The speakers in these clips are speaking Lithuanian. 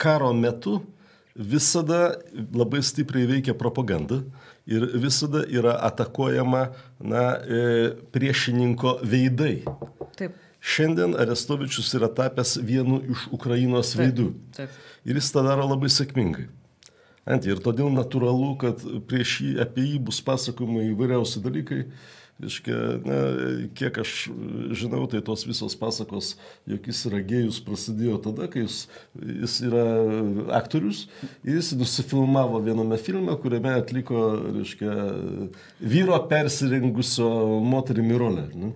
karo metu visada labai stipriai veikia propaganda ir visada yra atakuojama na, e, priešininko veidai. Taip. Šiandien Arestovičius yra tapęs vienu iš Ukrainos taip, veidų. Taip. Ir jis tą daro labai sėkmingai. Ant, ir todėl natūralu, kad prieš jį, apie jį bus pasakojama įvairiausi dalykai, uh, Iškia, na, kiek aš žinau, tai tos visos pasakos, jog jis yra gėjus, prasidėjo tada, kai jis, jis yra aktorius, jis nusifilmavo viename filme, kuriame atliko, reiškia, vyro persirengusio moterimi rolę. Nu.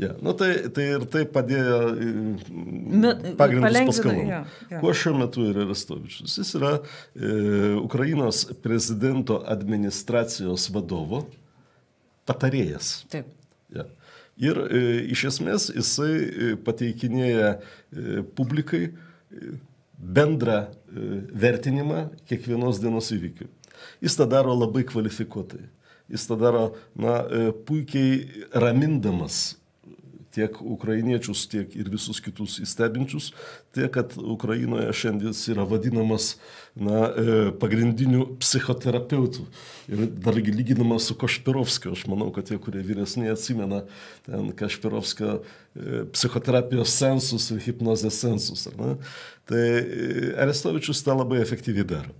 Ja, nu, tai, tai ir tai padėjo e, pagrindus paskalom. Kuo šiuo metu yra Rastovičius? Jis yra e, Ukrainos prezidento administracijos vadovo patarėjas. Taip. Ja. Ir e, iš esmės jisai e, pateikinėja e, publikai e, bendrą e, vertinimą kiekvienos dienos įvykių. Jis tą daro labai kvalifikuotai. Jis tą daro na, e, puikiai ramindamas tiek ukrainiečius, tiek ir visus kitus įstebinčius, tiek, kad Ukrainoje šiandien jis yra vadinamas na, e, pagrindiniu psichoterapeutu ir dargi lyginamas su Kašpirovskiu. Aš manau, kad tie, kurie vyresni atsimena ten Kašpirovskio e, psichoterapijos sensus ir hipnozės sensus, tai e, Arestovičius tą labai efektyviai daro.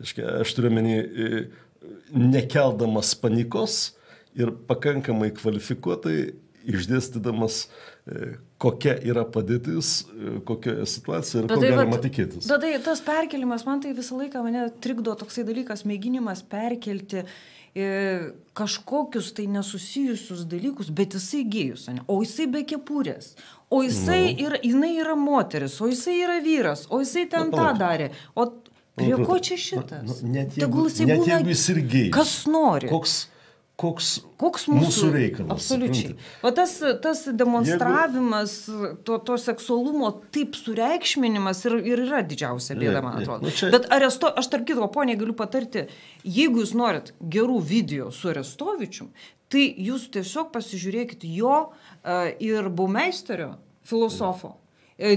Aš turiu menį, nekeldamas panikos ir pakankamai kvalifikuotai išdėstydamas, e, kokia yra padėtis, e, kokia situacija ir bet ko tai, galima bet, tikėtis. Bet tai tas perkelimas, man tai visą laiką mane trikdo toksai dalykas, mėginimas perkelti e, kažkokius tai nesusijusius dalykus, bet jisai gėjus, ne? o jisai be kepurės, o jisai nu. ir jinai yra moteris, o jisai yra vyras, o jisai ten nu, tą darė, o nu, prie nu, ko čia šitas? Nu, net jeigu, Tegul jisai net būna, jeigu jis irgi. Kas nori. Koks koks, koks mūsų, mūsų reikalas. Absoliučiai. O tas, tas demonstravimas, Jeigu... to, to seksualumo taip sureikšminimas ir, ir yra didžiausia bėda, man atrodo. Nu čia... Bet aresto, aš tarp kitko, ponė, galiu patarti, jeigu jūs norit gerų video su Arestovičium, tai jūs tiesiog pasižiūrėkit jo uh, ir Baumeisterio filosofo. Mm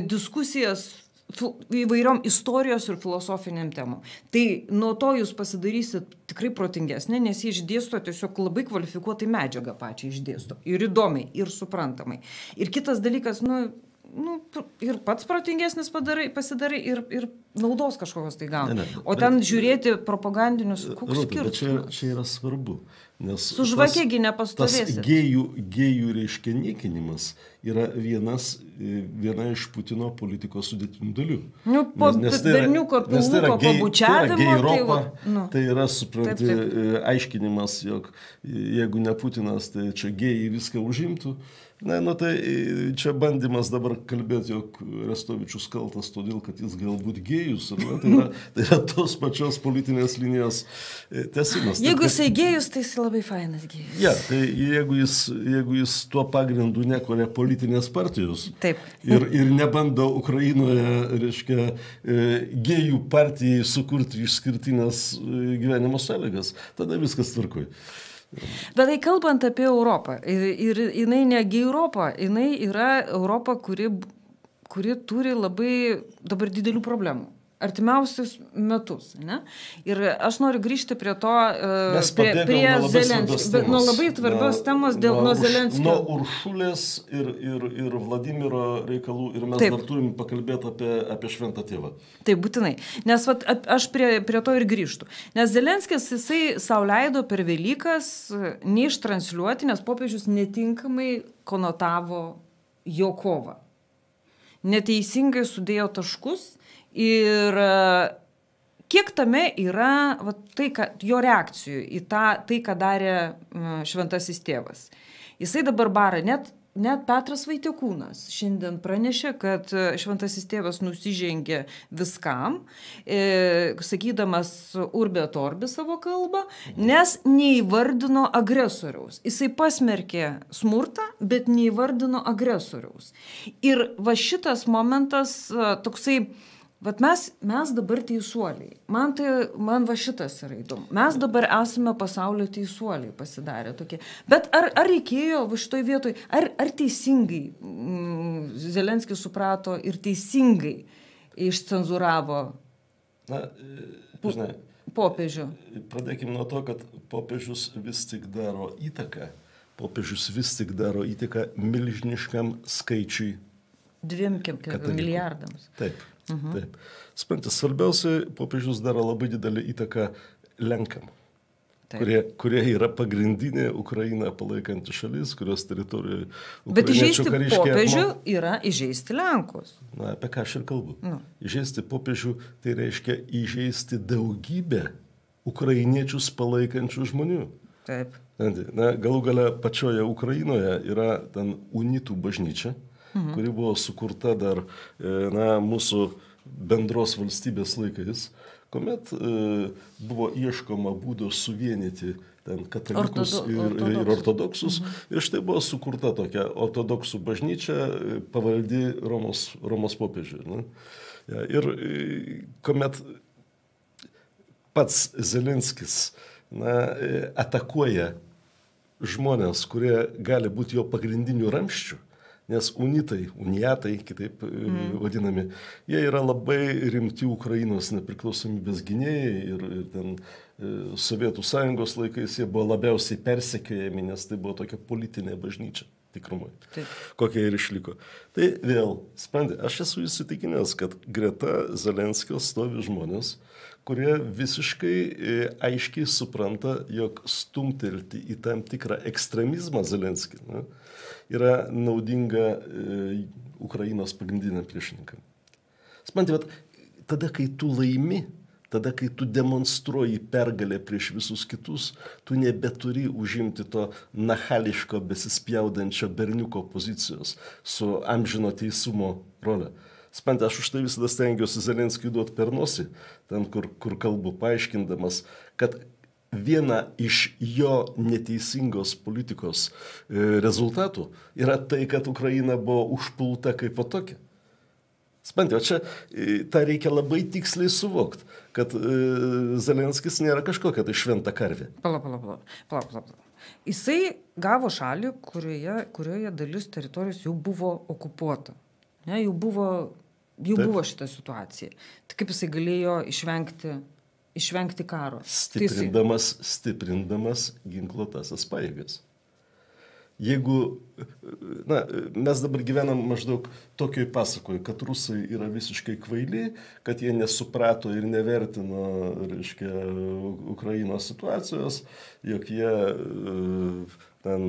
diskusijas įvairiom istorijos ir filosofiniam temom. Tai nuo to jūs pasidarysit tikrai protingesnė, nes jie išdėsto tiesiog labai kvalifikuotai medžiagą pačią išdėsto. Ir įdomiai, ir suprantamai. Ir kitas dalykas, nu, nu, ir pats protingesnis padarai, pasidarai ir, ir naudos kažkokios tai gauni. O ten bet, žiūrėti propagandinius, kokius skirtumus. Čia, čia yra svarbu. Nes Su žvakėgi nepastovės. Gėjų, gėjų reiškia niekinimas yra vienas, viena iš Putino politikos sudėtinių dalių. Nu, po nes, nes tai yra, berniuko pilvuko tai pabučiavimo. Tai yra, Europa, tai, tai, va, nu, tai yra supranti, taip, taip. E, aiškinimas, jog jeigu ne Putinas, tai čia gėjai viską užimtų. Na, nu tai e, čia bandymas dabar kalbėti, jog Restovičius kaltas todėl, kad jis galbūt gėjus. Ne, tai, yra, tai yra tos pačios politinės linijos e, tesimas. Jeigu jisai gėjus, tai jisai labai fainas gėjus. Ja, tai jeigu jis, jeigu jis tuo pagrindu nekuria politinės partijos Taip. Ir, ir nebando Ukrainoje, reiškia, e, gėjų partijai sukurti išskirtinės gyvenimo sąlygas, tada viskas tvarkoja. Bet tai kalbant apie Europą, ir, ir jinai negi Europa, jinai yra Europa, kuri, kuri turi labai dabar didelių problemų artimiausius metus. Ne? Ir aš noriu grįžti prie to, e, Mes prie, prie Zelenskio, nuo labai svarbios temos dėl nuo, nuo Zelenskio. Nuo Uršulės ir, ir, ir Vladimiro reikalų ir mes Taip. dar turim pakalbėti apie, apie šventą tėvą. Taip, būtinai. Nes vat, aš prie, prie to ir grįžtų. Nes Zelenskis jisai sauliaido per Velykas e, neištransliuoti, nes popiežius netinkamai konotavo jo kovą. Neteisingai sudėjo taškus Ir e, kiek tame yra va, tai, ka, jo reakcijų į tą, tai, ką darė šventasis tėvas. Jisai dabar bara, net, net Petras Vaitekūnas šiandien pranešė, kad e, šventasis tėvas nusižengė viskam, e, sakydamas urbė torbi savo kalbą, nes neįvardino agresoriaus. Jisai pasmerkė smurtą, bet neįvardino agresoriaus. Ir va šitas momentas e, toksai Vat mes, mes dabar teisuoliai. Man, tai, man va šitas yra įdomu. Mes dabar esame pasaulio teisuoliai pasidarę tokie. Bet ar, ar reikėjo va šitoj vietoj, ar, ar teisingai mm, Zelenskis suprato ir teisingai išcenzuravo Na, žinai, popiežių? Pradėkime nuo to, kad popiežius vis tik daro įtaką. Popiežius vis tik daro įtaką milžiniškam skaičiui Dviem milijardams. Taip. Mhm. taip. Spanti, svarbiausia, popiežius daro labai didelį įtaką Lenkam. Taip. kurie, kurie yra pagrindinė Ukrainą palaikanti šalis, kurios teritorijoje. Bet įžeisti popiežių apma... yra įžeisti Lenkus. Na, apie ką aš ir kalbu. Nu. Įžeisti popiežių tai reiškia įžeisti daugybę ukrainiečius palaikančių žmonių. Taip. Na, galų gale pačioje Ukrainoje yra ten unitų bažnyčia. Mhm mhm. kuri buvo sukurta dar e, na, mūsų bendros valstybės laikais, kuomet e, buvo ieškoma būdo suvienyti ten katalikus Ortodo, ir, ortodoksus. ir ortodoksus. Mhm. Ir štai buvo sukurta tokia ortodoksų bažnyčia e, pavaldi Romos, Romos popiežiui. Ja, ir kuomet pats Zelenskis na, atakuoja žmonės, kurie gali būti jo pagrindinių ramščių, mhm nes unitai, uniatai, kitaip mm. vadinami, jie yra labai rimti Ukrainos nepriklausomybės gynėjai ir, ir ten E, Sovietų sąjungos laikais jie buvo labiausiai persekiojami, nes tai buvo tokia politinė bažnyčia tikrumui, Taip. kokia ir išliko. Tai vėl, sprendė, aš esu įsitikinęs, kad greta Zelenskio stovi žmonės, kurie visiškai e, aiškiai supranta, jog stumtelti į tam tikrą ekstremizmą Zelenskį ne, yra naudinga e, Ukrainos pagrindiniam priešininkam. Sprendė, tada, kai tu laimi, Tada, kai tu demonstruoji pergalę prieš visus kitus, tu nebeturi užimti to nahališko, besispjaudančio berniuko pozicijos su amžino teisumo role. Spant, aš už tai visada stengiuosi Zelenskijui duoti per nosį, ten, kur, kur kalbu, paaiškindamas, kad viena iš jo neteisingos politikos e, rezultatų yra tai, kad Ukraina buvo užpulta kaip patokia. Spanti, o čia e, tą reikia labai tiksliai suvokti, kad e, Zelenskis nėra kažkokia tai šventa karvė. Pala, pala, pala, pala, pala, pala. Jisai gavo šalį, kurioje, kurioje dalis teritorijos jau buvo okupuota. Ne, jau buvo, jau Taip. buvo šita situacija. Tai kaip jisai galėjo išvengti išvengti karo. Stiprindamas, tai jisai... stiprindamas ginkluotasias paėgas jeigu na, mes dabar gyvenam maždaug tokioj pasakoje, kad rusai yra visiškai kvaili, kad jie nesuprato ir nevertino, reiškia, Ukrainos situacijos, jog jie e, ten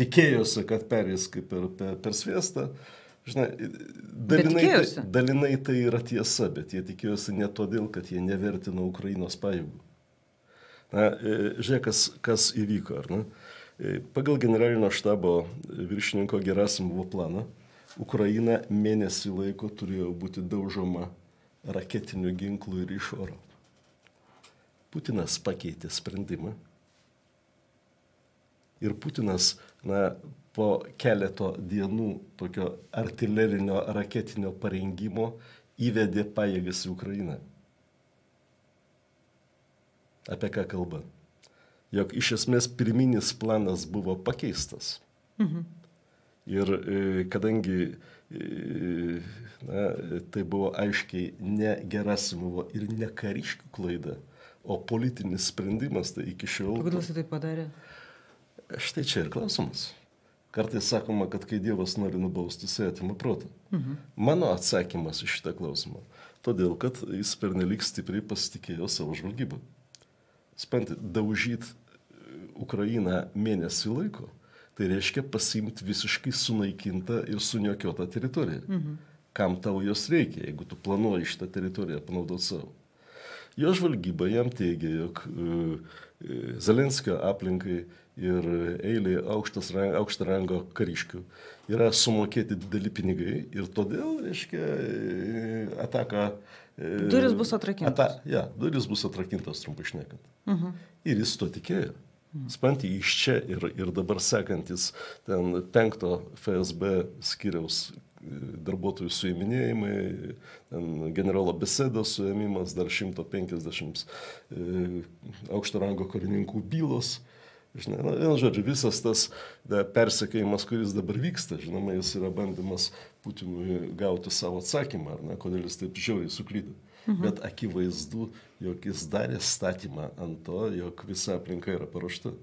tikėjosi, kad perės kaip per, per, per sviestą. Žinai, dalinai, tai, dalinai tai yra tiesa, bet jie tikėjosi ne todėl, kad jie nevertino Ukrainos pajėgų. Na, e, žiūrėk, kas, kas įvyko, ar ne? E, pagal generalinio štabo viršininko Gerasimovo planą, Ukraina mėnesį laiko turėjo būti daužoma raketiniu ginklu ir iš oro. Putinas pakeitė sprendimą. Ir Putinas na, po keleto dienų tokio artilerinio raketinio parengimo įvedė pajėgas į Ukrainą. Apie ką kalba? jog iš esmės pirminis planas buvo pakeistas. Mhm. Ir e, kadangi e, na, tai buvo aiškiai ne Gerasimovo ir ne kariškių klaida, o politinis sprendimas, tai iki šiol... Kodėl jis tai padarė? Štai čia ir klausimas. Kartais sakoma, kad kai Dievas nori nubausti, jisai atima protą. Mhm. Mano atsakymas į šitą klausimą. Todėl, kad jis pernelik stipriai pasitikėjo savo žvalgybą. Spanti, daužyti Ukrainą mėnesį laiko, tai reiškia pasimti visiškai sunaikintą ir suniokiotą teritoriją. Mhm. Kam tau jos reikia, jeigu tu planuoji šitą teritoriją panaudoti savo? Jo žvalgyba jam teigia, jog e, e, Zelenskio aplinkai ir eilė aukšto rango kariškių yra sumokėti dideli pinigai ir todėl, reiškia, e, ataka. Duris bus atrakintos. Ata, ja, duris bus atrakintos, trumpai išnekant. Uh mhm. -huh. Ir jis to tikėjo. Mm. Spanti iš čia ir, ir dabar sekantis ten penkto FSB skiriaus e, darbuotojų suėminėjimai, generolo besėdo suėmimas, dar 150 e, aukšto rango karininkų bylos. Žinai, na, vien žodžiu, visas tas da, persekėjimas, kuris dabar vyksta, žinoma, jis yra bandymas Putinui gauti savo atsakymą, ar ne, kodėl jis taip žiauriai suklydo. Mhm. Mhm. Bet akivaizdu, jog jis darė statymą ant to, jog visa aplinka yra paruošta.